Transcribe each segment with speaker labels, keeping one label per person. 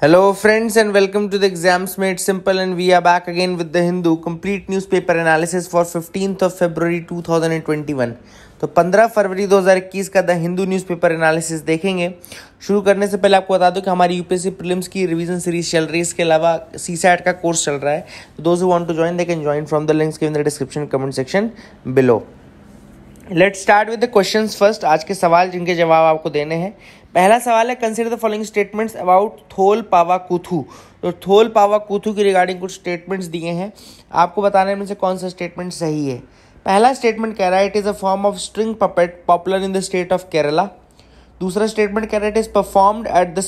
Speaker 1: Hello friends and welcome to the exams made simple and we are back again with the Hindu complete newspaper analysis for 15th of February 2021 तो 15 फरवरी 2021 का the Hindu newspaper analysis देखेंगे शुरू करने से पहले आपको बता दूं कि हमारी यूपीएससी प्रीलिम्स की रिवीजन सीरीज चल रही है इसके अलावा सी का कोर्स चल रहा है those want to join they can join from the links in the description comment section below let start with the question first आज के सवाल जिनके जवाब आपको देने हैं पहला सवाल है consider the following statements about Thol Pava Koothu तो थोल पावा कुथू की रिगार्डिंग कुछ स्टेटमेंट्स दिए हैं आपको बताने में से कौन सा स्टेटमेंट सही है पहला स्टेटमेंट कह रहा है it is a form of string puppet popular in the state of Kerala दूसरा स्टेटमेंट कह रहा है it is performed at the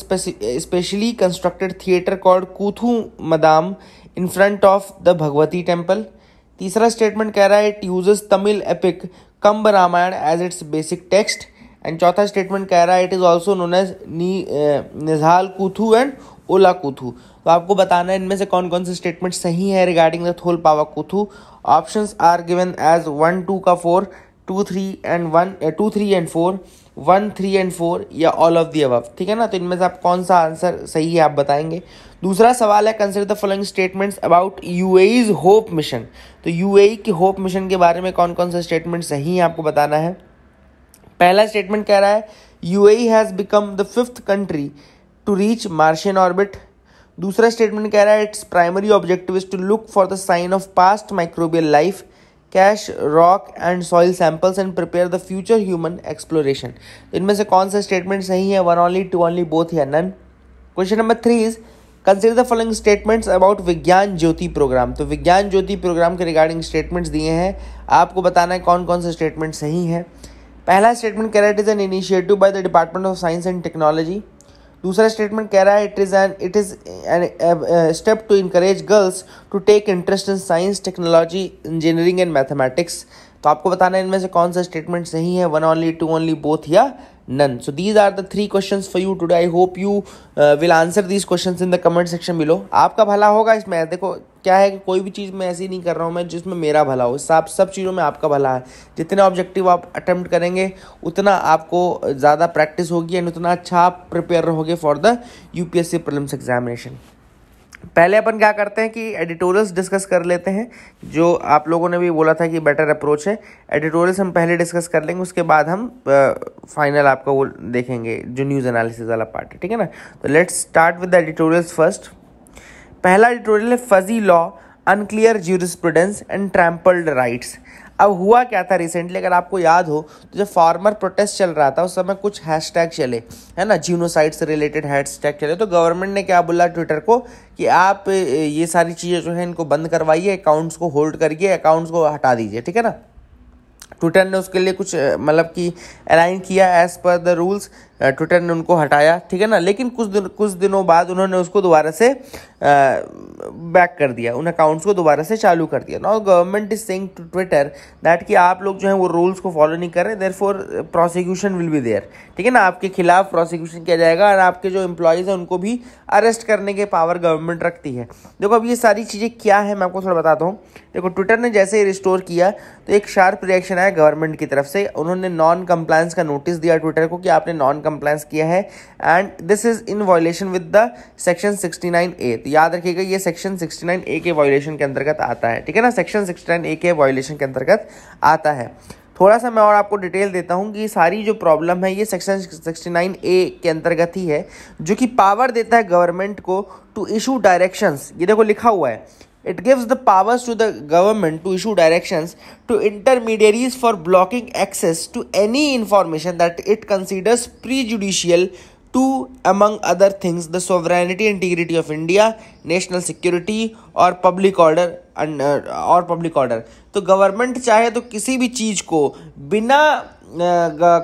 Speaker 1: specially constructed theatre called Koothu Madam in front of the Bhagavathi temple तीसरा स्टेटमेंट कह रहा है it uses Tamil epic Kamba Ramayana as its basic text and चौथा statement कह रहा है it is also known as नी निजाल कुथू एंड ओला कुथू तो आपको बताना है इनमें से कौन कौन से स्टेटमेंट सही है regarding the Thol Pava Koothu option are given as one two का four two three and one two three and four one three and four या ऑल ऑफ दी अब ठीक है ना तो इनमें से आप कौन सा आंसर सही है आप बताएंगे दूसरा सवाल है consider the following statements about U Hope mission तो यू ए के होप मिशन के बारे में कौन कौन से स्टेटमेंट सही हैं आपको बताना है पहला स्टेटमेंट कह रहा है U has become the fifth country to reach Martian orbit दूसरा स्टेटमेंट कह रहा है its primary objective is to look for the sign of past microbial life cache rock and soil samples and prepare the future human exploration इनमें से कौन सा statement सही है one only two only both या none question number three is consider the following statements about Vigyan Jyoti programme तो विज्ञान Jyoti programme के रिगार्डिंग स्टेटमेंट्स दिए हैं आपको बताना है कौन कौन से स्टेटमेंट सही हैं पहला स्टेटमेंट कह रहा है it is an initiative by the department of science and technology दूसरा स्टेटमेंट कह रहा है it is an it is an step to encourage girls to take interest in science technology engineering and mathematics तो आपको बताना है इनमें से कौन सा स्टेटमेंट सही है one only two only both या none so these are the three questions for you today i hope you uh, will answer these questions in the comment section below आपका भला होगा इसमें देखो क्या है कि कोई भी चीज़ मैं ऐसी नहीं कर रहा हूँ मैं जिसमें मेरा भला हो सब सब चीज़ों में आपका भला है जितना ऑब्जेक्टिव आप अटैम्प्ट करेंगे उतना आपको ज़्यादा प्रैक्टिस होगी एंड उतना अच्छा आप प्रिपेयर रहोगे for the UPSC prelims examination पहले अपन क्या करते हैं कि एडिटोरियल्स डिस्कस कर लेते हैं जो आप लोगों ने भी बोला था कि बेटर अप्रोच है एडिटोरियल्स हम पहले डिस्कस कर लेंगे उसके बाद हम फाइनल आपका वो देखेंगे जो न्यूज़ एनालिसिस वाला पार्ट है ठीक है ना तो let's start with the editorials first पहला एडिटोरियल है fuzzy law unclear jurisprudence and trampled rights अब हुआ क्या था रिसेंटली अगर आपको याद हो तो जब फार्मर प्रोटेस्ट चल रहा था उस समय कुछ हैशटैग चले है ना जीनोसाइड से रिलेटेड हैशटैग चले तो गवर्नमेंट ने क्या बोला ट्विटर को कि आप ये सारी चीज़ें जो है इनको बंद करवाइए अकाउंट्स को होल्ड करिए अकाउंट्स को हटा दीजिए ठीक है ना ट्विटर ने उसके लिए कुछ मतलब कि अलाइन किया as per the rules Twitter ने उनको हटाया ठीक है ना लेकिन कुछ दिन कुछ दिनों बाद उन्होंने उसको दोबारा से बैक कर दिया उन अकाउंट्स को दोबारा से चालू कर दिया now government is saying to Twitter that कि आप लोग जो है वो रूल्स को फॉलो नहीं कर रहे therefore prosecution will be there ठीक है ना आपके खिलाफ प्रोसिक्यूशन किया जाएगा और आपके जो एम्प्लॉयज़ हैं उनको भी अरेस्ट करने के पावर गवर्नमेंट रखती है देखो अब ये सारी चीज़ें क्या है मैं आपको थोड़ा बताता हूँ देखो ट्विटर ने जैसे ही रिस्टोर किया तो एक शार्प रिएक्शन आया गवर्नमेंट की तरफ से उन्होंने नॉन कंप्लायंस का नोटिस दिया ट्विटर को कि आपने नॉन कंप्लाइंस किया है and this is in violation with the section 69 A तो याद रखिएगा ये सेक्शन 69 ए के वायलेशन के अंतर्गत आता है ठीक है ना सेक्शन 69 ए के वायलेशन के अंतर्गत आता है थोड़ा सा मैं और आपको डिटेल देता हूँ कि सारी जो प्रॉब्लम है ये सेक्शन 69 ए के अंतर्गत ही है जो कि पावर देता है गवर्नमेंट को टू इशू डायरेक्शंस ये देखो लिखा हुआ है It gives the powers to the government to issue directions to intermediaries for blocking access to any information that it considers prejudicial to, among other things, the sovereignty integrity of India, national security और public order और public order. तो government चाहे तो किसी भी चीज़ को बिना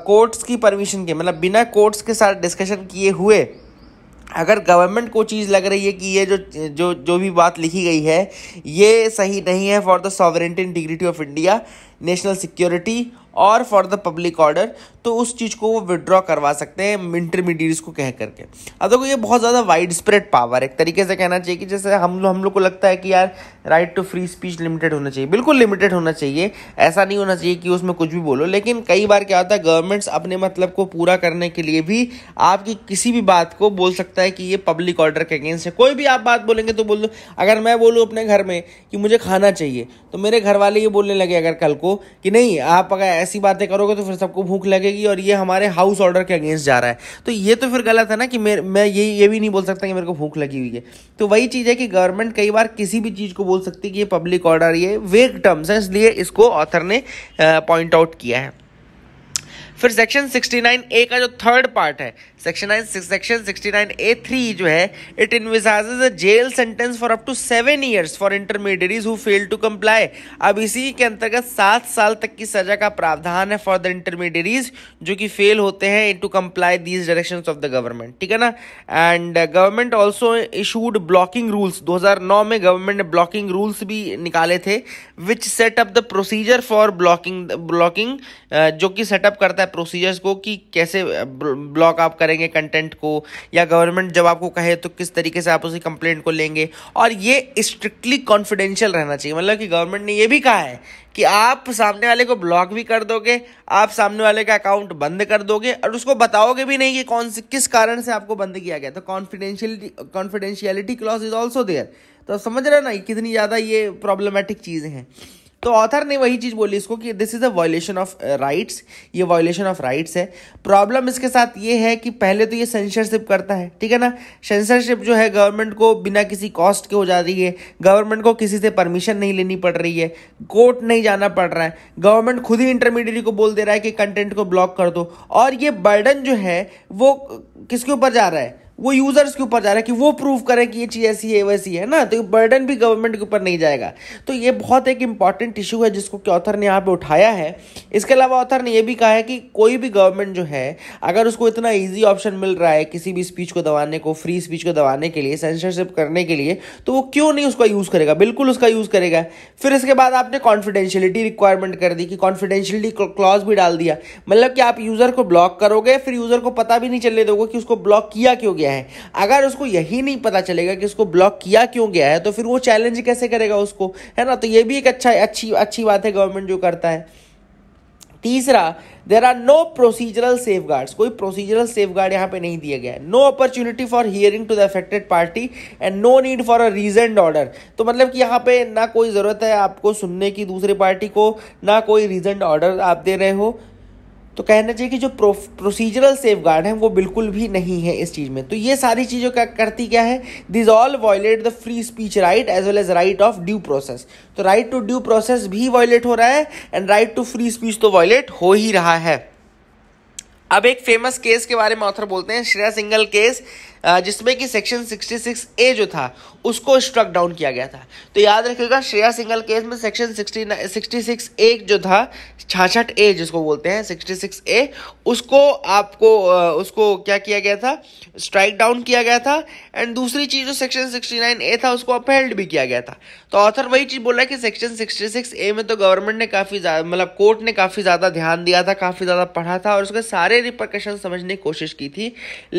Speaker 1: courts की परमिशन के मतलब बिना कोर्ट्स के साथ डिस्कशन किए हुए अगर गवर्नमेंट को चीज़ लग रही है कि ये जो जो जो भी बात लिखी गई है ये सही नहीं है for the sovereignty integrity of India national security और फॉर द पब्लिक ऑर्डर तो उस चीज़ को वो विड्रॉ करवा सकते हैं इंटरमीडिएट्स को कह करके अब देखो ये बहुत ज़्यादा वाइड स्प्रेड पावर एक तरीके से कहना चाहिए कि जैसे हम हम लोग को लगता है कि यार right to free speech limited होना चाहिए बिल्कुल लिमिटेड होना चाहिए ऐसा नहीं होना चाहिए कि उसमें कुछ भी बोलो लेकिन कई बार क्या होता है गवर्नमेंट्स अपने मतलब को पूरा करने के लिए भी आपकी किसी भी बात को बोल सकता है कि ये पब्लिक ऑर्डर के अगेंस्ट है कोई भी आप बात बोलेंगे तो बोल दो अगर मैं बोलूँ अपने घर में कि मुझे खाना चाहिए तो मेरे घर वाले ये बोलने लगे अगर कल को कि नहीं आप अगर ऐसी बातें करोगे तो फिर सबको भूख लगेगी जाएगी और ये हमारे हाउस ऑर्डर के अगेंस्ट जा रहा है तो ये तो फिर गलत है ना कि मेरे मैं ये ये भी नहीं बोल सकता कि मेरे को भूख लगी हुई है तो वही चीज़ है कि गवर्नमेंट कई बार किसी भी चीज़ को बोल सकती है कि ये पब्लिक ऑर्डर ये वेग टर्म्स हैं इसलिए इसको ऑथर ने पॉइंट आउट किया है फिर सेक्शन 69 ए का जो थर्ड पार्ट है section nine section 69 A three जो है it in a jail sentence for up to seven years for intermediate who fail to comply अब इसी के अंतर्गत सात साल तक की सजा का प्रावधान है फॉर द इंटरमीडियट जो कि फेल होते हैं to comply these direction of the government ठीक है ना and government also issued blocking rules 2009 में गवर्नमेंट ने ब्लॉकिंग रूल्स भी निकाले थे which set up the procedure for blocking blocking जो कि सेटअप करता है है प्रोसीजर्स को कि कैसे ब्लॉक आप करेंगे कंटेंट को या गवर्नमेंट जब आपको कहे तो किस तरीके से आप उसी कंप्लेंट को लेंगे और ये स्ट्रिक्टली कॉन्फिडेंशियल रहना चाहिए मतलब कि गवर्नमेंट ने ये भी कहा है कि आप सामने वाले को ब्लॉक भी कर दोगे आप सामने वाले का अकाउंट बंद कर दोगे और उसको बताओगे भी नहीं कि कौन से किस कारण से आपको बंद किया गया तो confidentiality confidentiality clause is also there तो समझ रहे ना कितनी ज़्यादा ये प्रॉब्लमेटिक चीज़ें हैं तो ऑथर ने वही चीज़ बोली इसको कि this is a violation of rights ये वायलेशन ऑफ राइट्स है प्रॉब्लम इसके साथ ये है कि पहले तो ये सेंसरशिप करता है ठीक है ना सेंसरशिप जो है गवर्नमेंट को बिना किसी कॉस्ट के हो जा रही है गवर्नमेंट को किसी से परमिशन नहीं लेनी पड़ रही है कोर्ट नहीं जाना पड़ रहा है गवर्नमेंट खुद ही इंटरमीडिएट को बोल दे रहा है कि कंटेंट को ब्लॉक कर दो और ये बर्डन जो है वो किसके ऊपर जा रहा है वो यूजर्स के ऊपर जा रहा है कि वो प्रूव करें कि ये चीज़ ऐसी है वैसी है ना तो बर्डन भी गवर्नमेंट के ऊपर नहीं जाएगा तो ये बहुत एक इंपॉर्टेंट इशू है जिसको कि ऑथर ने यहाँ पे उठाया है इसके अलावा ऑथर ने ये भी कहा है कि कोई भी गवर्नमेंट जो है अगर उसको इतना ईजी ऑप्शन मिल रहा है किसी भी स्पीच को दबाने को फ्री स्पीच को दबाने के लिए सेंसरशिप करने के लिए तो वो क्यों नहीं उसका यूज़ करेगा बिल्कुल उसका यूज़ करेगा फिर इसके बाद आपने कॉन्फिडेंशियलिटी रिक्वायरमेंट कर दी कि कॉन्फिडेंशियलिटी क्लॉज भी डाल दिया मतलब कि आप यूज़र को ब्लॉक करोगे फिर यूज़र को पता भी नहीं चलने दोगे कि उसको ब्लॉक किया क्यों गया किया है अगर उसको यही नहीं पता चलेगा कि उसको ब्लॉक किया क्यों गया है तो फिर वो चैलेंज कैसे करेगा उसको है ना तो ये भी एक अच्छा अच्छी अच्छी बात है गवर्नमेंट जो करता है तीसरा there are no procedural safeguard कोई प्रोसीजरल सेफ गार्ड यहाँ पे नहीं दिया गया no opportunity for hearing to the affected party and no need for a reason order तो मतलब कि यहाँ पे ना कोई ज़रूरत है आपको सुनने की दूसरी पार्टी को ना कोई रीजन ऑर्डर आप दे रहे हो तो कहना चाहिए कि जो प्रो प्रोसीजरल सेफ गार्ड है वो बिल्कुल भी नहीं है इस चीज़ में तो ये सारी चीज़ों का करती क्या है these all violate the free speech right as well as right of due process तो राइट टू ड्यू प्रोसेस भी वॉयलेट हो रहा है and right to free speech तो वॉयलेट हो ही रहा है अब एक फेमस केस के बारे में ऑथर बोलते हैं श्रेया सिंगल केस जिसमें कि सेक्शन 66 ए जो था उसको स्ट्रक डाउन किया गया था तो याद रखिएगा श्रेया सिंगल केस में सेक्शन सिक्सटी सिक्स ए जो था छाछठ ए जिसको बोलते हैं 66 ए उसको आपको उसको क्या किया गया था स्ट्राइक डाउन किया गया था एंड दूसरी चीज़ जो सेक्शन 69 ए था उसको अपहेल्ड भी किया गया था तो ऑथर वही चीज़ बोला कि सेक्शन 66 ए में तो गवर्नमेंट ने काफ़ी मतलब कोर्ट ने काफ़ी ज़्यादा ध्यान दिया था काफ़ी ज़्यादा पढ़ा था और उसके सारे रिप्रकशन समझने की कोशिश की थी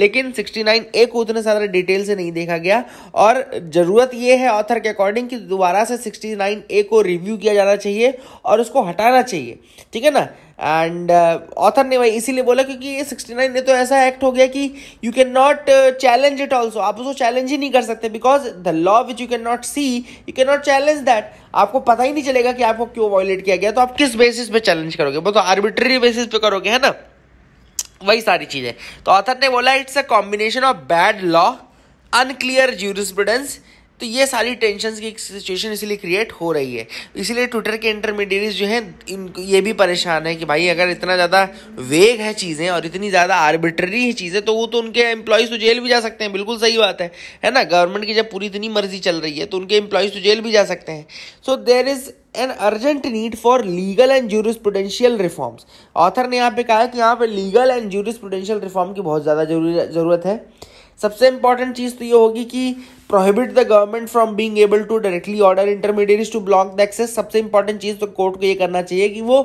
Speaker 1: लेकिन सिक्सटी ए को को उतने सारे डिटेल से नहीं देखा गया और ज़रूरत यह है ऑथर के अकॉर्डिंग कि दोबारा से सिक्सटी ए को रिव्यू किया जाना चाहिए और उसको हटाना चाहिए ठीक है ना एंड ऑथर uh, ने भाई इसीलिए बोला क्योंकि ये सिक्सटी नाइन ने तो ऐसा एक्ट हो गया कि you can not challenge it also आप उसको चैलेंज ही नहीं कर सकते because the law which you can not see you can not challenge that आपको पता ही नहीं चलेगा कि आपको क्यों वॉयलेट किया गया तो आप किस बेसिस पे चैलेंज करोगे वो तो आर्बिट्री बेसिस पे करोगे है ना वही सारी चीज़ें तो ऑथर ने बोला it's a combination of bad law unclear jurisprudence तो ये सारी टेंशन की सिचुएशन इसीलिए क्रिएट हो रही है इसीलिए ट्विटर के इंटरमीडिएट्स जो हैं इन ये भी परेशान है कि भाई अगर इतना ज़्यादा वेग है चीज़ें और इतनी ज़्यादा आर्बिट्ररी है चीज़ें तो वो तो उनके एम्प्लॉयज़ तो जेल भी जा सकते हैं बिल्कुल सही बात है है ना गवर्नमेंट की जब पूरी इतनी मर्जी चल रही है तो उनके एम्प्लॉयज़ तो जेल भी जा सकते हैं so there is an urgent need for legal and prudential reforms author ने यहाँ पे कहा कि यहाँ पे लीगल एंड प्रोडेंशियल रिफॉर्म की बहुत ज़्यादा जरूरत है सबसे इंपॉर्टेंट चीज़ तो ये होगी कि prohibit the government from being able to directly order intermediates to block the access सबसे इंपॉर्टेंट चीज़ तो कोर्ट को ये करना चाहिए कि वो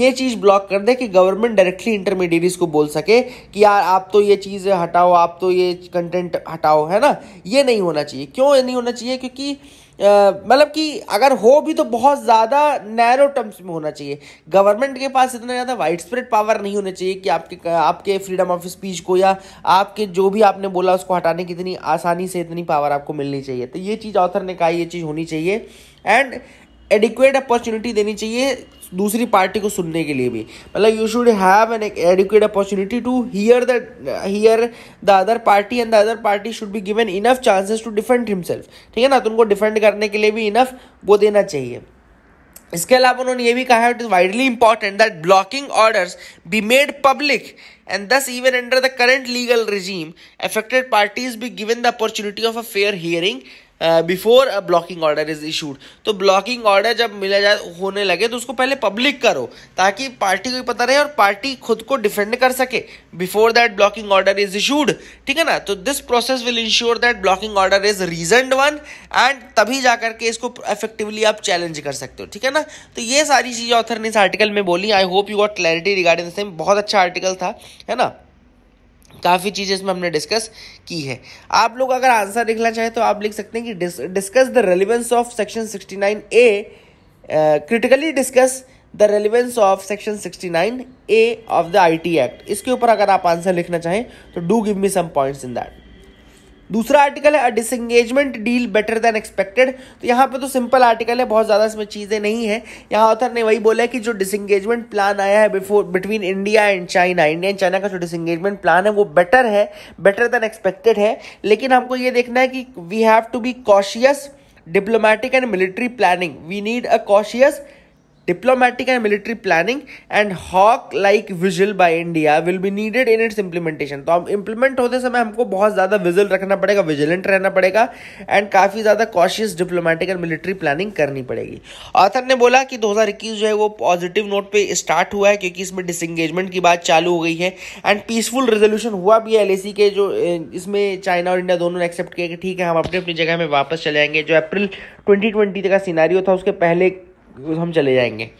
Speaker 1: ये चीज़ ब्लॉक कर दे कि गवर्नमेंट डायरेक्टली इंटरमीडिएट्स को बोल सके कि यार आप तो ये चीज़ हटाओ आप तो ये कंटेंट हटाओ है ना ये नहीं होना चाहिए क्यों ये नहीं होना चाहिए क्योंकि मतलब कि अगर हो भी तो बहुत ज़्यादा नैरो टर्म्स में होना चाहिए गवर्नमेंट के पास इतना ज़्यादा वाइड स्प्रेड पावर नहीं होना चाहिए कि आपके आपके फ्रीडम ऑफ स्पीच को या आपके जो भी आपने बोला उसको हटाने की इतनी आसानी से इतनी पावर आपको मिलनी चाहिए तो ये चीज़ ऑथर ने कहा ये चीज़ होनी चाहिए एंड एडिक्वेट अपॉर्चुनिटी देनी चाहिए दूसरी पार्टी को सुनने के लिए भी मतलब you should have an adequate opportunity to hear the hear the other party and the other party should be given enough chances to defend himself ठीक है ना तुमको तो डिफेंड करने के लिए भी इनफ वो देना चाहिए इसके अलावा उन्होंने ये भी कहा है it is widely important that blocking orders be made public and thus even under the current legal regime affected parties be given the opportunity of a fair hearing before blocking order is issued तो blocking order जब मिला जाए होने लगे तो उसको पहले public करो ताकि पार्टी को पता रहे और पार्टी खुद को डिफेंड कर सके before that blocking order is issued ठीक है ना तो this process will ensure that blocking order is reason one and तभी जा करके इसको इफेक्टिवली आप चैलेंज कर सकते हो ठीक है ना तो ये सारी चीज़ें ऑथर ने इस आर्टिकल में बोली I hope you got clarity regarding the same बहुत अच्छा आर्टिकल था है ना काफ़ी चीज़ें इसमें हमने डिस्कस की है आप लोग अगर आंसर लिखना चाहें तो आप लिख सकते हैं कि discuss the relevance of section sixty A critically discuss the relevance of section sixty A of the I act इसके ऊपर अगर आप आंसर लिखना चाहें तो do give me some points in that दूसरा आर्टिकल है disengagement deal better than expected तो यहाँ पे तो सिंपल आर्टिकल है बहुत ज़्यादा इसमें चीज़ें नहीं है यहाँ ऑथर ने वही बोला है कि जो डिसंगेजमेंट प्लान आया है before between India and China India and China का जो डिसंगेजमेंट प्लान है वो बेटर है बेटर देन एक्सपेक्टेड है लेकिन हमको ये देखना है कि we have to be cautious diplomatic and military planning we need a cautious Diplomatic and military planning and hawk like visual by India will be needed in its implementation तो हम implement होते समय हमको बहुत ज़्यादा विजिल रखना पड़ेगा vigilant रहना पड़ेगा एंड काफ़ी ज़्यादा cautious diplomatic and military planning करनी पड़ेगी ऑथर ने बोला कि 2021 जो है वो पॉजिटिव नोट पर स्टार्ट हुआ है क्योंकि इसमें डिसंगेजमेंट की बात चालू हो गई है एंड पीसफुल रेजोल्यूशन हुआ भी है एल के जो इसमें चाइना और इंडिया दोनों ने एक्सेप्ट किया कि ठीक है हम अपनी अपनी जगह में वापस चले जाएंगे जो अप्रैल ट्वेंटी का सिनारियो था उसके पहले हम चले जाएंगे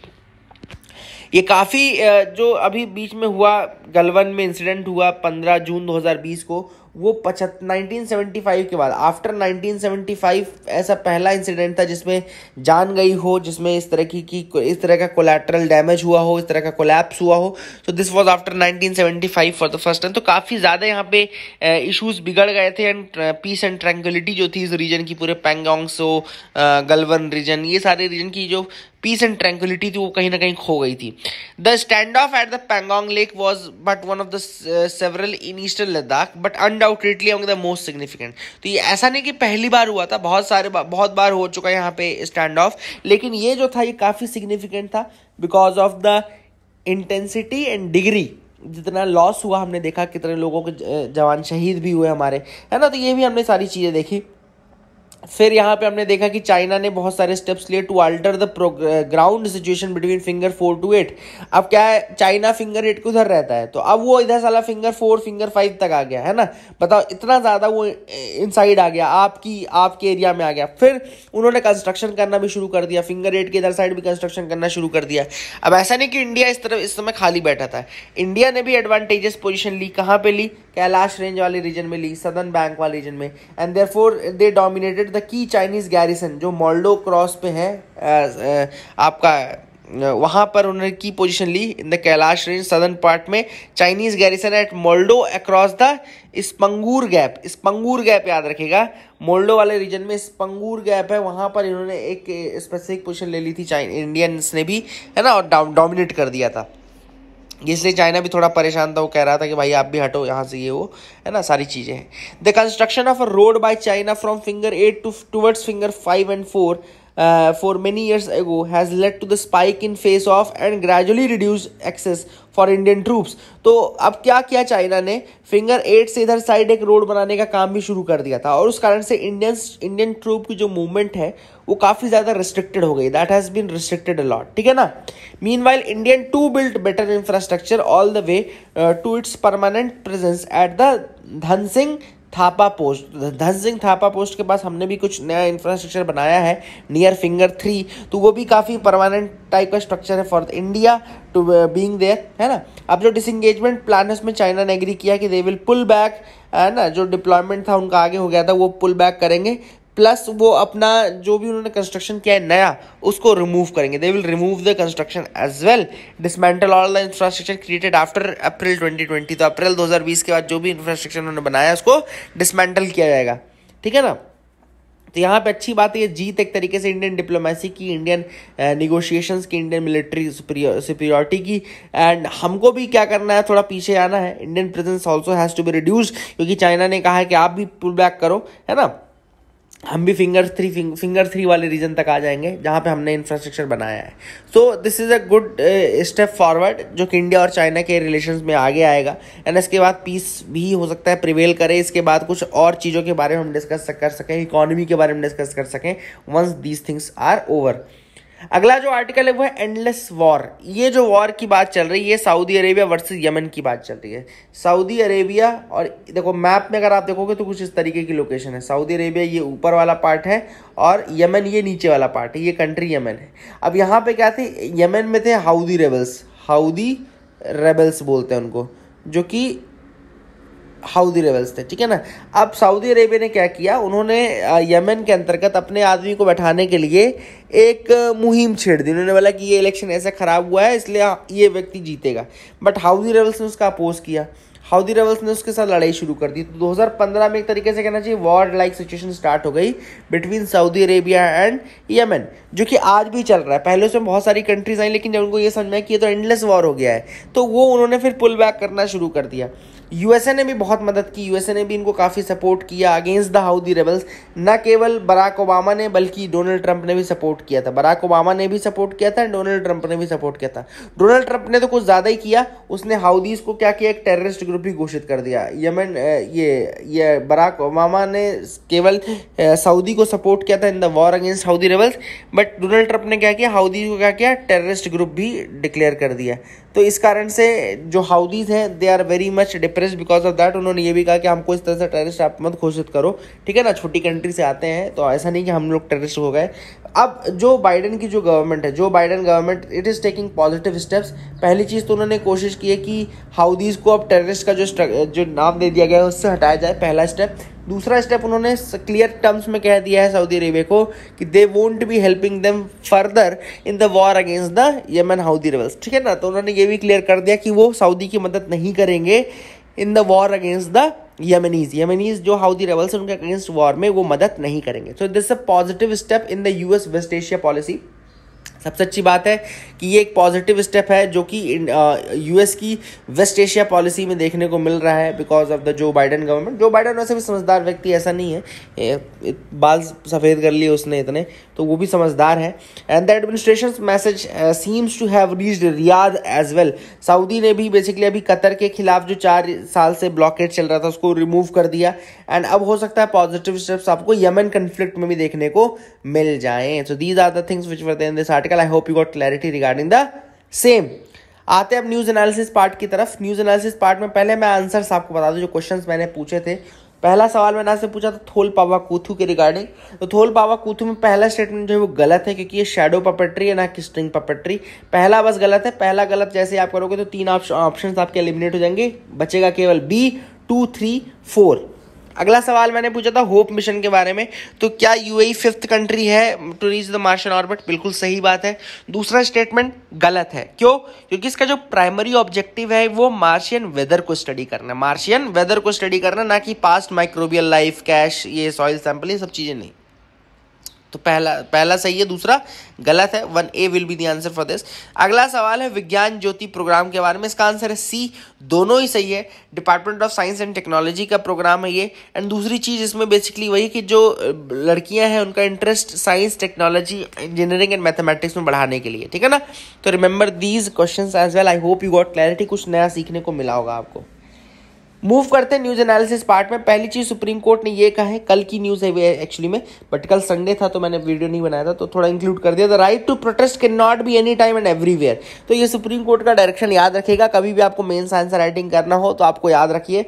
Speaker 1: ये काफ़ी जो अभी बीच में हुआ गलवन में इंसिडेंट हुआ पंद्रह जून बीस को वो पचहत्तर नाइनटीन सेवेंटी फाइव के बाद आफ्टर नाइनटीन सेवेंटी फाइव ऐसा पहला इंसिडेंट था जिसमें जान गई हो जिसमें इस तरह की, की इस तरह का कोलेट्रल डैमेज हुआ हो इस तरह का कोलैप्स हुआ हो so this was after nineteen seventy five for the first time तो काफ़ी ज़्यादा यहाँ पे इशूज़ बिगड़ गए थे एंड पीस एंड ट्रैंकुलिटी जो थी इस रीजन की पूरे पेंगोंग सो गलवन रीजन ये सारे रीजन की जो पीस एंड ट्रैंकुलिटी थी वो कहीं ना कहीं खो गई थी the stand off at the Pangong lake was but one of the several in eastern Ladakh but undoubtedly the most significant तो ये ऐसा नहीं कि पहली बार हुआ था बहुत सारे बा, बहुत बार हो चुका है यहाँ पे स्टैंड ऑफ लेकिन ये जो था ये काफ़ी सिग्निफिकेंट था because of the intensity and degree जितना लॉस हुआ हमने देखा कितने लोगों के uh, जवान शहीद भी हुए हमारे है ना तो ये भी हमने सारी चीज़ें देखी फिर यहाँ पे हमने देखा कि चाइना ने बहुत सारे स्टेप्स लिए to alter the ground situation between finger four to eight अब क्या है चाइना फिंगर एट के उधर रहता है तो अब वो इधर साला फिंगर फोर फिंगर फाइव तक आ गया है ना बताओ इतना ज़्यादा वो इनसाइड uh, आ गया आपकी आपके एरिया में आ गया फिर उन्होंने कंस्ट्रक्शन करना भी शुरू कर दिया फिंगर एट के इधर साइड भी कंस्ट्रक्शन करना शुरू कर दिया अब ऐसा नहीं कि इंडिया इस तरफ इस समय खाली बैठा था इंडिया ने भी एडवांटेजेस पोजिशन ली कहाँ पर ली कैलाश रेंज वाले रीजन में ली सदन बैंक वाले रीजन में and there they dominated the की चाइनीज़ गैरिसन जो मॉल्डो क्रॉस पे है uh, आपका uh, वहाँ पर उन्होंने की पोजीशन ली in the Kailash range southern part में Chinese garrison at Moldo across the Spanggur gap Spanggur gap याद रखेगा मोल्डो वाले रीजन में स्पंगूर गैप है वहाँ पर इन्होंने एक स्पेसिफिक uh, पोजीशन ले ली थी चाइन इंडियंस ने भी है ना और डोमिनेट कर दिया था इसलिए चाइना भी थोड़ा परेशान था वो कह रहा था कि भाई आप भी हटो यहाँ से ये हो है ना सारी चीज़ें हैं the construction of a road by China from finger eight to towards finger five and four uh, for many years ago has led to the spike in face off and gradually reduced access for Indian troops तो अब क्या किया China ने finger eight से इधर side एक road बनाने का काम भी शुरू कर दिया था और उस कारण से इंडियन इंडियन ट्रूप की जो मूवमेंट है वो काफ़ी ज़्यादा रिस्ट्रिक्टेड हो गई that has been restricted allot ठीक है ना mean while Indian to build better infrastructure all the way to it's permanent presence at the Dhan Singh Thapa post धन सिंह थापा पोस्ट के पास हमने भी कुछ नया इंफ्रास्ट्रक्चर बनाया है नियर फिंगर थ्री तो वो भी काफ़ी परमानेंट टाइप का स्ट्रक्चर है for India to being there है ना अब जो डिसंगेजमेंट प्लान है उसमें चाइना ने एग्री किया कि दे विल पुल बैक है ना जो डिप्लॉयमेंट था उनका आगे हो गया था वो पुल बैक करेंगे प्लस वो अपना जो भी उन्होंने कंस्ट्रक्शन किया है नया उसको रिमूव करेंगे they will remove the construction as well dismantle all the infrastructure created after April 2020 तो अप्रैल 2020 के बाद जो भी इंफ्रास्ट्रक्चर उन्होंने बनाया उसको डिसमेंटल किया जाएगा ठीक है ना तो यहाँ पे अच्छी बात है ये जीत एक तरीके से इंडियन डिप्लोमेसी की इंडियन निगोशिएशंस की इंडियन मिलिट्री सुपीरियोरिटी की एंड हमको भी क्या करना है थोड़ा पीछे आना है Indian presence also has to be reduce क्योंकि चाइना ने कहा है कि आप भी पुल बैक करो है ना हम भी फिंगर थ्री फिंगर थ्री वाले रीजन तक आ जाएंगे जहाँ पे हमने इंफ्रास्ट्रक्चर बनाया है so this is a good step forward जो कि इंडिया और चाइना के रिलेशन में आगे आएगा एंड इसके बाद पीस भी हो सकता है प्रिवेल करे इसके बाद कुछ और चीज़ों के बारे में हम डिस्कस कर सकें इकॉनमी के बारे में डिस्कस कर सकें once these things are over अगला जो आर्टिकल है वो है एंडलेस वॉर ये जो वॉर की बात चल रही है ये सऊदी अरेबिया वर्सेस यमन की बात चल रही है सऊदी अरेबिया और देखो मैप में अगर आप देखोगे तो कुछ इस तरीके की लोकेशन है सऊदी अरेबिया ये ऊपर वाला पार्ट है और यमन ये नीचे वाला पार्ट है ये कंट्री यमन है अब यहाँ पे क्या थे यमन में थे हाउदी रेबल्स हाउदी रेबल्स बोलते हैं उनको जो कि हाउदी रेबल्स थे ठीक है ना अब सऊदी अरेबिया ने क्या किया उन्होंने यमन के अंतर्गत अपने आदमी को बैठाने के लिए एक मुहिम छेड़ दी उन्होंने बोला कि ये इलेक्शन ऐसा ख़राब हुआ है इसलिए हाँ, ये व्यक्ति जीतेगा बट हाउदी रेबल्स ने उसका अपोज किया हाउदी रेबल्स ने उसके साथ लड़ाई शुरू कर दी तो 2015 में एक तरीके से कहना चाहिए वॉर लाइक सिचुएशन स्टार्ट हो गई between Saudi Arabia and Yemen जो कि आज भी चल रहा है पहले उसमें बहुत सारी कंट्रीज आई लेकिन जब उनको ये समझ में आया कि ये तो एंडलेस वॉर हो गया है तो वो उन्होंने फिर पुल बैक करना शुरू कर दिया यूएसए ने भी बहुत मदद की यूएसए ने भी इनको काफ़ी सपोर्ट किया अगेंस्ट द हाउदी रेबल्स न केवल बराक ओबामा ने बल्कि डोनाल्ड ट्रंप ने भी सपोर्ट किया था बराक ओबामा ने भी सपोर्ट किया था डोनाल्ड ट्रंप ने भी सपोर्ट किया था डोनाल्ड ट्रंप ने तो कुछ ज़्यादा ही किया उसने हाउदीज़ को क्या किया एक टेररिस्ट ग्रुप भी घोषित कर दिया यमन ये ये बराक ओबामा ने केवल सऊदी को सपोर्ट किया था in the war against Houthi rebels but Donald Trump ने क्या किया हाउदी को क्या किया टेररिस्ट ग्रुप भी डिक्लेयर कर दिया तो इस कारण से जो हाउदीज़ हैं they are very much depress because of that उन्होंने ये भी कहा कि हमको इस तरह से टेररिस्ट आप मत घोषित करो ठीक है ना छोटी कंट्री से आते हैं तो ऐसा नहीं कि हम लोग टेररिस्ट हो गए अब जो बाइडन की जो गवर्नमेंट है Joe Biden government it is taking positive steps पहली चीज़ तो उन्होंने कोशिश की है कि हाउदीज़ को अब टेररिस्ट का जो जो नाम दे दिया गया है उससे हटाया जाए पहला स्टेप दूसरा स्टेप उन्होंने क्लियर टर्म्स में कह दिया है सऊदी अरेबिया को कि they won't be helping them further in the war against the Yemen Houthi rebels ठीक है ना तो उन्होंने ये भी क्लियर कर दिया कि वो सऊदी की मदद नहीं करेंगे in the war against the Yemenis Yemenis जो हाउदी रेबल्स उनके अगेंस्ट वॉर में वो मदद नहीं करेंगे so this a positive step in the U S west Asia policy सबसे अच्छी बात है कि ये एक पॉजिटिव स्टेप है जो कि यूएस की वेस्ट एशिया पॉलिसी में देखने को मिल रहा है because of the Joe Biden government Joe Biden वैसे भी समझदार व्यक्ति ऐसा नहीं है बाल सफ़ेद कर लिए उसने इतने तो वो भी समझदार है and the administration message seems to have reach Riyadh as well Saudi ने भी बेसिकली अभी कतर के खिलाफ जो चार साल से ब्लॉकेट चल रहा था उसको रिमूव कर दिया एंड अब हो सकता है पॉजिटिव स्टेप्स आपको यमन कन्फ्लिक्ट में भी देखने को मिल जाएँ so these are the things which were in this article article I hope you got clarity regarding the same आते हैं अब न्यूज़ एनालिसिस पार्ट की तरफ न्यूज़ एनालिसिस पार्ट में पहले मैं आंसर्स आपको बता दूं जो क्वेश्चंस मैंने पूछे थे पहला सवाल मैंने आपसे पूछा था थोल पावा कूथू के रिगार्डिंग तो थोल पावा कूथू में पहला स्टेटमेंट जो है वो गलत है क्योंकि ये शेडो पपेट्री है ना कि स्ट्रिंग पपेट्री पहला बस गलत है पहला गलत जैसे आप करोगे तो तीन ऑप्शन आप्ष, आपके एलिमिनेट हो जाएंगे बचेगा केवल बी टू थ्री फोर अगला सवाल मैंने पूछा था होप मिशन के बारे में तो क्या यूएई फिफ्थ कंट्री है to reach the Martian orbit बिल्कुल सही बात है दूसरा स्टेटमेंट गलत है क्यों क्योंकि इसका जो प्राइमरी ऑब्जेक्टिव है वो मार्शियन वेदर को स्टडी करना मार्शियन वेदर को स्टडी करना ना कि पास्ट माइक्रोबियल लाइफ कैश ये सॉइल सैंपल ये सब चीज़ें नहीं तो पहला पहला सही है दूसरा गलत है one A will be the answer for this अगला सवाल है विज्ञान ज्योति प्रोग्राम के बारे में इसका आंसर है सी दोनों ही सही है department of science and technology का प्रोग्राम है ये एंड दूसरी चीज़ इसमें बेसिकली वही कि जो लड़कियां हैं उनका interest science technology engineering and mathematics में बढ़ाने के लिए ठीक है ना तो remember these question as well I hope you got clarity कुछ नया सीखने को मिला होगा आपको मूव करते हैं न्यूज़ एनालिसिस पार्ट में पहली चीज़ सुप्रीम कोर्ट ने ये कहा है कल की न्यूज़ है एक्चुअली में बट कल संडे था तो मैंने वीडियो नहीं बनाया था तो थोड़ा इंक्लूड कर दिया the right to protest can not be any time and everywhere तो ये सुप्रीम कोर्ट का डायरेक्शन याद रखेगा कभी भी आपको मेन साइंस राइटिंग करना हो तो आपको याद रखिए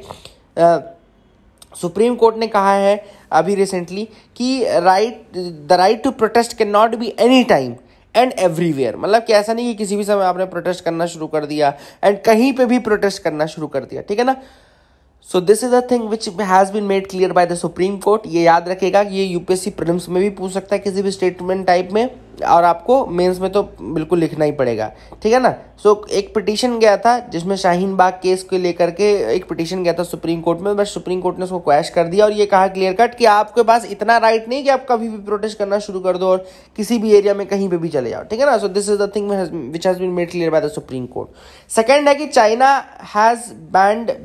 Speaker 1: सुप्रीम कोर्ट ने कहा है अभी रिसेंटली कि right the right to protest can not be any time and everywhere मतलब कि ऐसा नहीं कि किसी भी समय आपने प्रोटेस्ट करना शुरू कर दिया एंड कहीं पे भी प्रोटेस्ट करना शुरू कर दिया ठीक है ना so this is a thing which has been made clear by the supreme court ये याद रखेगा कि ये यूपीएससी प्रिलिम्स में भी पूछ सकता है किसी भी स्टेटमेंट टाइप में और आपको मेंस में तो बिल्कुल लिखना ही पड़ेगा ठीक है ना सो so, एक पिटीशन गया था जिसमें शाहीन बाग केस को लेकर के एक पिटीशन गया था सुप्रीम कोर्ट में बस सुप्रीम कोर्ट ने उसको क्वैश कर दिया और ये कहा क्लियर कट कि आपके पास इतना राइट नहीं कि आप कभी भी प्रोटेस्ट करना शुरू कर दो और किसी भी एरिया में कहीं पर भी चले जाओ ठीक है ना so this is the thing which has been made clear by the supreme court second है कि China has banned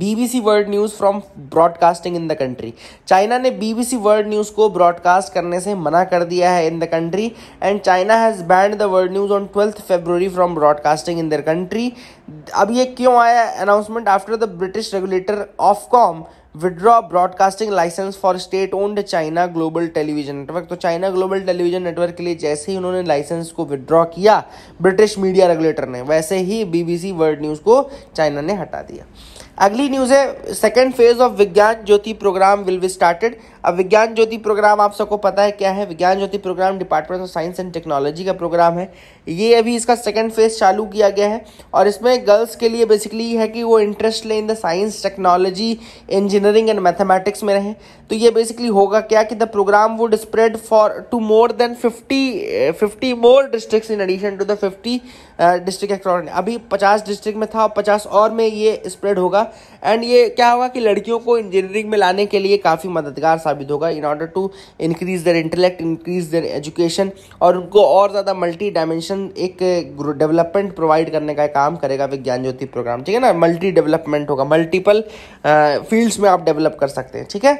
Speaker 1: BBC world news from broadcasting in the country China ने बीबीसी वर्ल्ड न्यूज़ को ब्रॉडकास्ट करने से मना कर दिया है in the country and China has banned the world news on twelfth February from broadcasting in their country अब ये क्यों आया announcement after the British regulator Ofcom withdraw broadcasting license for state owned China global television network तो China global television network के लिए जैसे ही उन्होंने licence को विड्रॉ किया ब्रिटिश मीडिया रेगुलेटर ने वैसे ही बीबीसी वर्ल्ड न्यूज़ को चाइना ने हटा दिया अगली न्यूज़ है second phase of Vigyan Jyoti program will be started अब विज्ञान ज्योति प्रोग्राम आप सबको पता है क्या है Vigyan Jyoti program department of science and technology का प्रोग्राम है ये अभी इसका सेकेंड फेज चालू किया गया है और इसमें गर्ल्स के लिए बेसिकली है कि वो इंटरेस्ट लें in the science technology engineering and mathematics में रहें तो ये बेसिकली होगा क्या कि the program would spread for to more than fifty fifty more district in addition to the fifty district अभी पचास डिस्ट्रिक्ट में था और पचास और में ये स्प्रेड होगा एंड ये क्या होगा कि लड़कियों को इंजीनियरिंग में लाने के लिए काफ़ी मददगार साबित साबित होगा in order to increase their intellect increase their education और उनको और ज़्यादा मल्टी डायमेंशन एक डेवलपमेंट प्रोवाइड करने का काम करेगा विज्ञान ज्योति प्रोग्राम ठीक है ना मल्टी डेवलपमेंट होगा मल्टीपल फील्ड्स में आप डेवलप कर सकते हैं ठीक है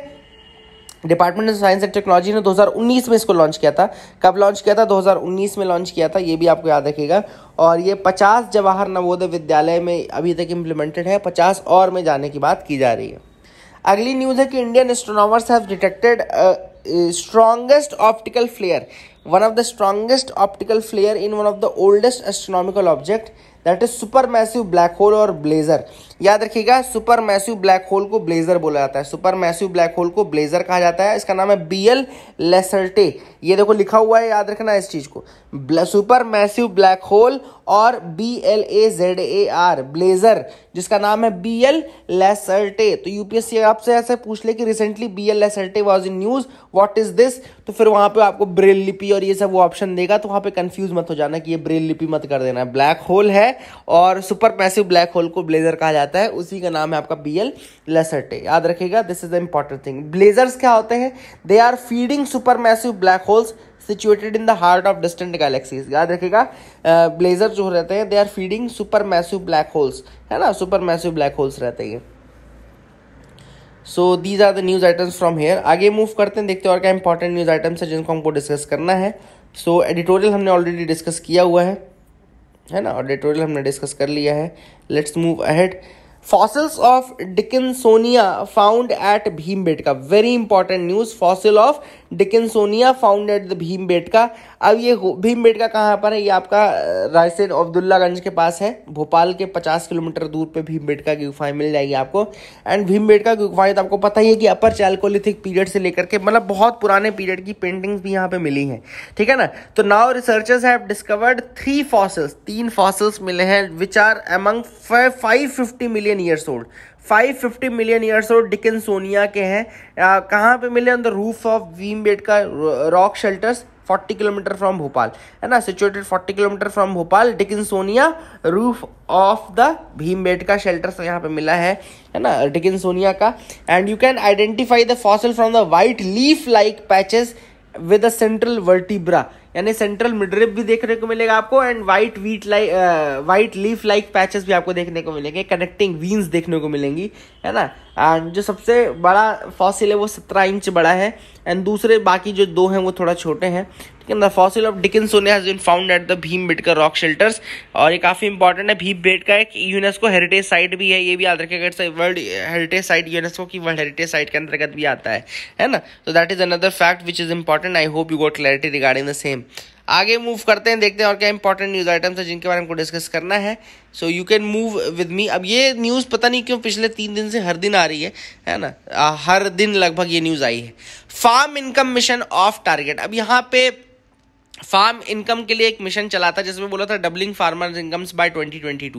Speaker 1: department of science and technology ने 2019 में इसको लॉन्च किया था कब लॉन्च किया था 2019 में लॉन्च किया था ये भी आपको याद रखिएगा और ये 50 जवाहर नवोदय विद्यालय में अभी तक इम्प्लीमेंटेड है 50 और में जाने की बात की जा रही है अगली न्यूज़ है कि Indian astronomers have detected strongest optical flare one of the strongest optical flare in one of the oldest astronomical object that is super massive black hole और ब्लेजर याद रखिएगा सुपर मैसिव ब्लैक होल को blazar बोला जाता है super massive black hole को blazar कहा जाता है इसका नाम है बी एल लेसरटे ये देखो लिखा हुआ है याद रखना इस चीज़ को सुपर मैसिव ब्लैक होल और B L A Z A R blazar जिसका नाम है बी एल लेसरटे तो यूपीएससी आपसे ऐसे पूछ ले कि recently B L Lacertae was in news what is this तो फिर वहां पे आपको ब्रेल लिपि और ये सब वो ऑप्शन देगा तो वहां पे कंफ्यूज मत हो जाना कि ये ब्रेल लिपि मत कर देना है ब्लैक होल है और सुपर मैसिव ब्लैक होल को ब्लेजर कहा जाता है रहता है उसी का नाम है आपका बी एल लेसरटे याद रखिएगा this is the important thing blazars क्या होते हैं they are feeding super massive black holes situated in the heart of distant galaxies याद रखेगा ब्लेजर जो रहते हैं they are feeding super massive black holes है ना सुपर मैसिव ब्लैक होल्स रहते हैं so these are the news items from here आगे मूव करते हैं देखते हैं और क्या इंपॉर्टेंट न्यूज़ आइटम्स है जिनको हमको डिस्कस करना है सो so, एडिटोरियल हमने ऑलरेडी डिस्कस किया हुआ है है ना ऑडिटोरियल हमने डिस्कस कर लिया है let's move ahead fossils of dickinsonia found at Bhimbetka. very important news fossil of Dickinsonia found at the Bhimbetka अब ये भीम बेटका कहाँ पर है ये आपका रायसेन अब्दुल्लागंज के पास है भोपाल के 50 किलोमीटर दूर पे भीम बेटका की गुफाएं मिल जाएगी आपको एंड भीम बेटका की गुफाएं तो आपको पता ही है कि अपर चैलकोलिथिक पीरियड से लेकर के मतलब बहुत पुराने पीरियड की पेंटिंग्स भी यहाँ पे मिली हैं ठीक है ना तो now researchers have discovered three fossils तीन फॉसल्स मिले हैं which are among five fifty million years old 550 million years और डिकेंसोनिया के हैं कहाँ पे मिले on the roof of Bhimbetka rock shelters 40 kilometre from Bhopal है ना situated 40 kilometre from Bhopal Dickinsonia roof of the Bhimbetka shelters यहाँ पे मिला है है ना डिकिनसोनिया का and you can identify the fossil from the white leaf like patches with a central vertebra यानी सेंट्रल मिडरिप भी देखने को मिलेगा आपको and white wheat like white leaf like patches भी आपको देखने को मिलेंगे कनेक्टिंग वीन्स देखने को मिलेंगी है ना एंड जो सबसे बड़ा फॉसिल है वो सत्रह इंच बड़ा है एंड दूसरे बाकी जो दो हैं वो थोड़ा छोटे हैं ठीक है the fossil of Dickin has been found at the Bhimbetka rock shelters और ये काफ़ी इंपॉर्टेंट है भीम बेट का एक यूनेस्को हेरिटेज साइट भी है ये भी याद अगर वर्ल्ड हेरिटेज साइट यूनेस्को की वर्ल्ड हेरिटेज साइट के अंतर्गत भी आता है है ना तो that is another fact which is important I hope you got clarity regarding the same आगे मूव करते हैं देखते हैं और क्या इंपॉर्टेंट न्यूज़ आइटम्स है जिनके बारे में डिस्कस करना है so you can move with me अब ये न्यूज़ पता नहीं क्यों पिछले तीन दिन से हर दिन आ रही है है ना आ, हर दिन लगभग ये न्यूज़ आई है farm income mission off target अब यहाँ पे फार्म इनकम के लिए एक मिशन चला था जिसमें बोला था doubling farmer incomes by 2022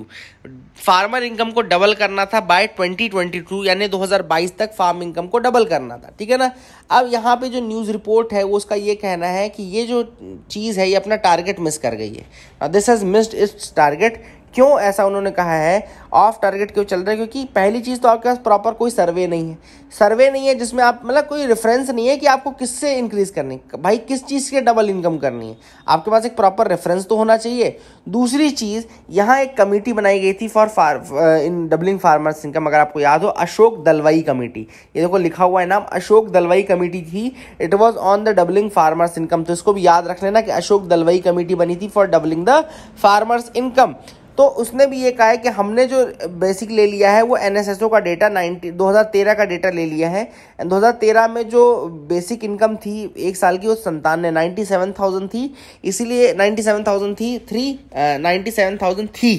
Speaker 1: farmer income को डबल करना था बाय 2022 यानी 2022 तक फार्म इनकम को डबल करना था ठीक है ना अब यहाँ पे जो न्यूज़ रिपोर्ट है वो उसका ये कहना है कि ये जो चीज़ है ये अपना टारगेट मिस कर गई है this has missed its target क्यों ऐसा उन्होंने कहा है ऑफ टारगेट क्यों चल रहा है क्योंकि पहली चीज़ तो आपके पास प्रॉपर कोई सर्वे नहीं है सर्वे नहीं है जिसमें आप मतलब कोई रेफरेंस नहीं है कि आपको किससे इंक्रीज़ करनी भाई किस चीज़ के डबल इनकम करनी है आपके पास एक प्रॉपर रेफरेंस तो होना चाहिए दूसरी चीज़ यहाँ एक कमेटी बनाई गई थी for far in doubling farmers income अगर आपको याद हो अशोक दलवाई कमेटी ये देखो लिखा हुआ है नाम अशोक दलवाई कमेटी थी it was on the doubling farmers income तो इसको भी याद रख लेना कि अशोक दलवाई कमेटी बनी थी for doubling the farmers income तो उसने भी ये कहा है कि हमने जो बेसिक ले लिया है वो एन का डेटा नाइनटी 2013 का डेटा ले लिया है एंड 2013 में जो बेसिक इनकम थी एक साल की वो संतानवे नाइन्टी सेवन थाउजेंड थी इसीलिए नाइन्टी सेवन थाउजेंड थी थ्री नाइन्टी सेवन थाउजेंड थी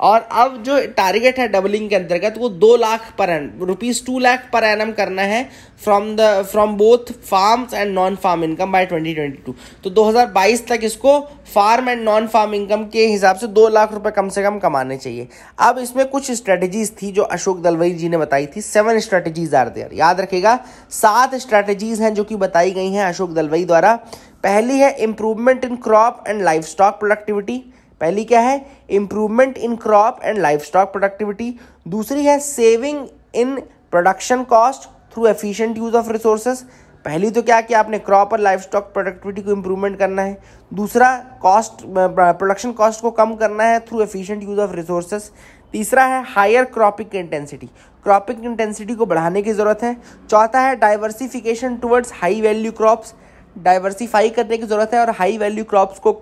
Speaker 1: और अब जो टारगेट है डबलिंग के अंतर्गत वो दो लाख पर एन रुपीज़ टू लाख पर एन करना है from the from both farms and non farm income by 2022 तो 2022 तक इसको farm and non farm income के हिसाब से दो लाख रुपए कम से कम कमाने चाहिए अब इसमें कुछ स्ट्रेटजीज थी जो अशोक दलवई जी ने बताई थी सेवन स्ट्रेटजीज आर देयर याद रखेगा सात स्ट्रेटजीज हैं जो कि बताई गई हैं अशोक दलवई द्वारा पहली है improvement in crop and livestock productivity पहली क्या है improvement in crop and livestock productivity दूसरी है saving in production cost through efficient use of resources पहली तो क्या कि आपने क्रॉप और लाइफ स्टॉक प्रोडक्टिविटी को इम्प्रूवमेंट करना है दूसरा कॉस्ट प्रोडक्शन कॉस्ट को कम करना है through efficient use of resources तीसरा है higher cropping intensity cropping intensity को बढ़ाने की ज़रूरत है चौथा है diversification towards high value crops diversify करने की ज़रूरत है और हाई वैल्यू क्रॉप्स को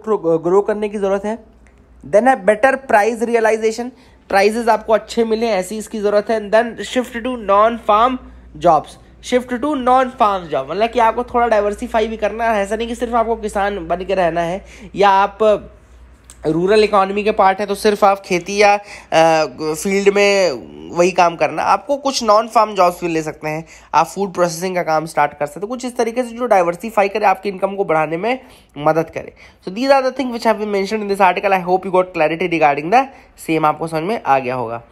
Speaker 1: ग्रो करने की ज़रूरत है देन है बेटर प्राइस रियलाइजेशन प्राइजेज आपको अच्छे मिले ऐसी इसकी ज़रूरत है then shift to non farm jobs shift to non farm job मतलब कि आपको थोड़ा डाइवर्सिफाई भी करना है ऐसा नहीं कि सिर्फ आपको किसान बन के रहना है या आप रूरल इकोनॉमी के पार्ट है तो सिर्फ आप खेती या फील्ड में वही काम करना आपको कुछ नॉन फार्म जॉब्स भी ले सकते हैं आप फूड प्रोसेसिंग का काम स्टार्ट कर सकते हैं तो कुछ इस तरीके से जो डाइवर्सिफाई करे आपकी इनकम को बढ़ाने में मदद करे so these are the thing which have been mention in this article I hope you got clarity regarding the same आपको समझ में आ गया होगा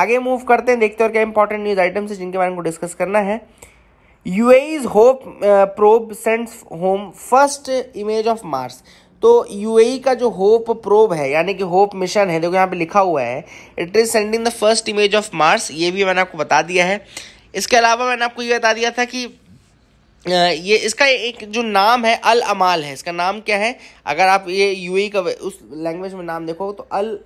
Speaker 1: आगे मूव करते हैं देखते हैं और क्या इंपॉर्टेंट न्यूज़ आइटम्स है जिनके बारे में डिस्कस करना है UAE's hope probe sends home first image of Mars तो यूएई e का जो होप प्रोब है यानी कि होप मिशन है देखो यहाँ पे लिखा हुआ है it is sending the first image of Mars ये भी मैंने आपको बता दिया है इसके अलावा मैंने आपको ये बता दिया था कि ये इसका एक जो नाम है अल अमाल है इसका नाम क्या है अगर आप ये यूएई e का उस लैंग्वेज में नाम देखो तो Al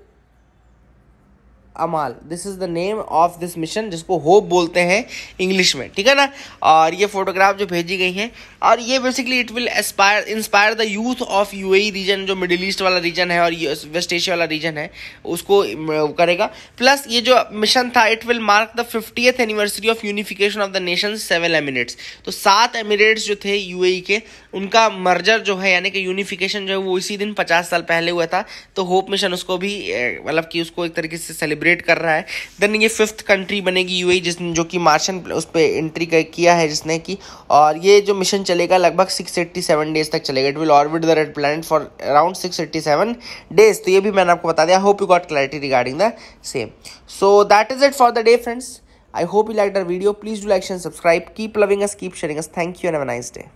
Speaker 1: Amal this is the name of this mission जिसको होप बोलते हैं इंग्लिश में ठीक है ना और ये फोटोग्राफ जो भेजी गई e है और ये basically it will aspire inspire the youth of you region जो मिडिल ईस्ट वाला रीजन है और वेस्ट एशिया वाला रीजन है उसको करेगा प्लस ये जो मिशन था it will mark the fiftieth anniversary of unification of the nation seven emirates तो सात एमिरेट्स जो थे यू e के उनका मर्जर जो है यानी कि यूनिफिकेशन जो है वो इसी दिन पचास साल पहले हुआ था तो होप मिशन उसको भी मतलब कि उसको एक तरीके से सेलिब्रेट कर रहा है देन ये फिफ्थ कंट्री बनेगी यू e, जिसने जो कि मार्शन उस पर एंट्री किया है जिसने की और ये जो मिशन चलेगा लगभग सिक्स एट्टी सेवन डेज तक चलेगा it will orbit the red planet for around six eighty seven days तो ये भी मैंने आपको बता दिया hope you got clarity regarding the same so that is it for the day friends I hope you liked our video. Please do like and subscribe. Keep loving us. Keep sharing us. Thank you and have a nice day.